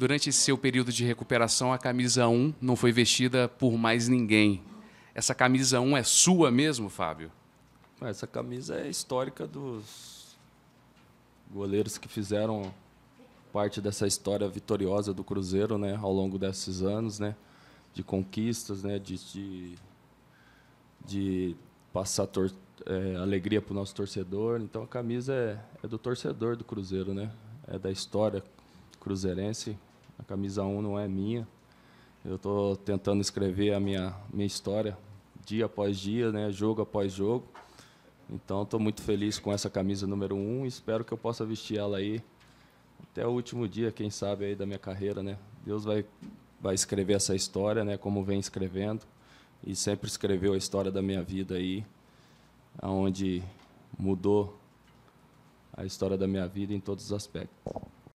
Durante esse seu período de recuperação, a camisa 1 não foi vestida por mais ninguém. Essa camisa 1 é sua mesmo, Fábio? Essa camisa é histórica dos goleiros que fizeram parte dessa história vitoriosa do Cruzeiro, né, ao longo desses anos, né, de conquistas, né, de, de, de passar tor é, alegria para o nosso torcedor. Então a camisa é, é do torcedor do Cruzeiro, né, é da história cruzeirense a camisa 1 não é minha. Eu estou tentando escrever a minha, minha história dia após dia, né? jogo após jogo. Então, estou muito feliz com essa camisa número 1. Espero que eu possa vestir ela aí até o último dia, quem sabe, aí da minha carreira. Né? Deus vai, vai escrever essa história, né? como vem escrevendo. E sempre escreveu a história da minha vida aí, onde mudou a história da minha vida em todos os aspectos.